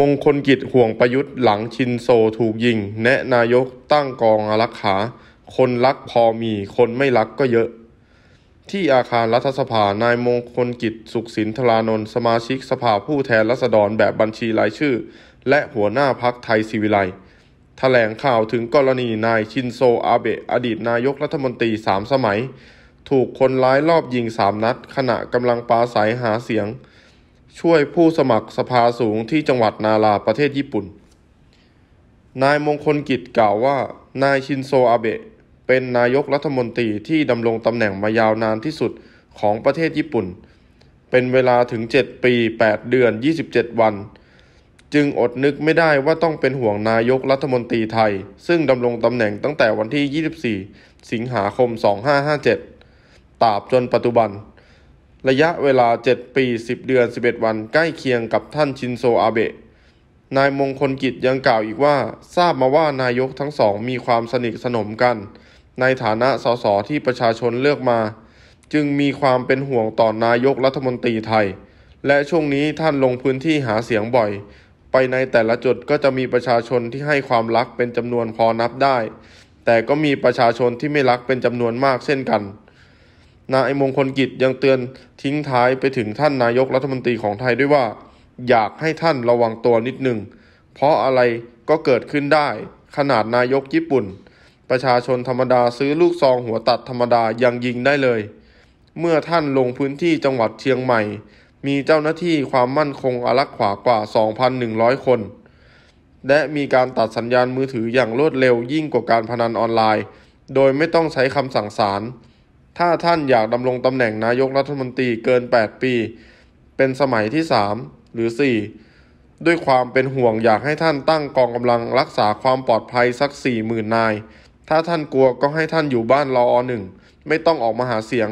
มงคลกิจห่วงประยุทธ์หลังชินโซถูกยิงแนะนายกตั้งกองอารักขา คนรักพอมีคนไม่รักก็เยอะ ที่อาคารรัฐสภานายมงคลกิจสุขสินธารนนท์สมาชิกสภาผู้แทนรัษฎรแบบบัญชีรายชื่อ และหัวหน้าพักไทยศิวิไลแถลงข่าวถึงกรณีนายชินโซอาเบะอดีตนายกรัฐมนตรีสามสมัย ถูกคนร้ายรอบยิงสามนัดขณะกำลังปาศัยหาเสียงช่วยผู้สมัครสภาสูงที่จังหวัดนาราประเทศญี่ปุ่น นายมงคลกิจกล่าวว่า นายชินโซอาเบะเป็นนายกรัฐมนตรีที่ดำรงตำแหน่งมายาวนานที่สุดของประเทศญี่ปุ่น เป็นเวลาถึง 7 ปี 8 เดือน 27 วัน จึงอดนึกไม่ได้ว่าต้องเป็นห่วงนายกรัฐมนตรีไทย ซึ่งดำรงตำแหน่งตั้งแต่วันที่ 24 สิงหาคม 2557ตราบจนปัจจุบันระยะเวลา 7 ปี 10 เดือน 11 วันใกล้เคียงกับท่านชินโซอาเบะ นายมงคลกิจยังกล่าวอีกว่า ทราบมาว่านายกทั้งสองมีความสนิทสนมกัน ในฐานะสสที่ประชาชนเลือกมา จึงมีความเป็นห่วงต่อนนายกรัฐมนตรีไทย และช่วงนี้ท่านลงพื้นที่หาเสียงบ่อย ไปในแต่ละจุดก็จะมีประชาชนที่ให้ความรักเป็นจำนวนพอนับได้ แต่ก็มีประชาชนที่ไม่รักเป็นจำนวนมากเช่นกันนายมงคลกิจยังเตือนทิ้งท้ายไปถึงท่านนายกรัฐมนตรีของไทยด้วยว่า อยากให้ท่านระวังตัวนิดหนึ่ง เพราะอะไรก็เกิดขึ้นได้ขนาดนายกญี่ปุ่น ประชาชนธรรมดาซื้อลูกซองหัวตัดธรรมดายังยิงได้เลย เมื่อท่านลงพื้นที่จังหวัดเชียงใหม่ มีเจ้าหน้าที่ความมั่นคงอารักขวากว่า 2,100 คน และมีการตัดสัญญาณมือถืออย่างรวดเร็วยิ่งกว่าการพนันออนไลน์ โดยไม่ต้องใช้คำสั่งศาลถ้าท่านอยากดำรงตำแหน่งนายกรัฐมนตรีเกิน 8 ปีเป็นสมัยที่ 3 หรือ 4 ด้วยความเป็นห่วงอยากให้ท่านตั้งกองกำลังรักษาความปลอดภัยสัก 4 0,000 นาย ถ้าท่านกลัวก็ให้ท่านอยู่บ้านรอหนึ่งไม่ต้องออกมาหาเสียง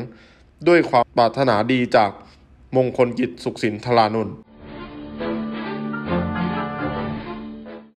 ด้วยความปรารถนาดีจากมงคลกิจสุขสินธารานนท์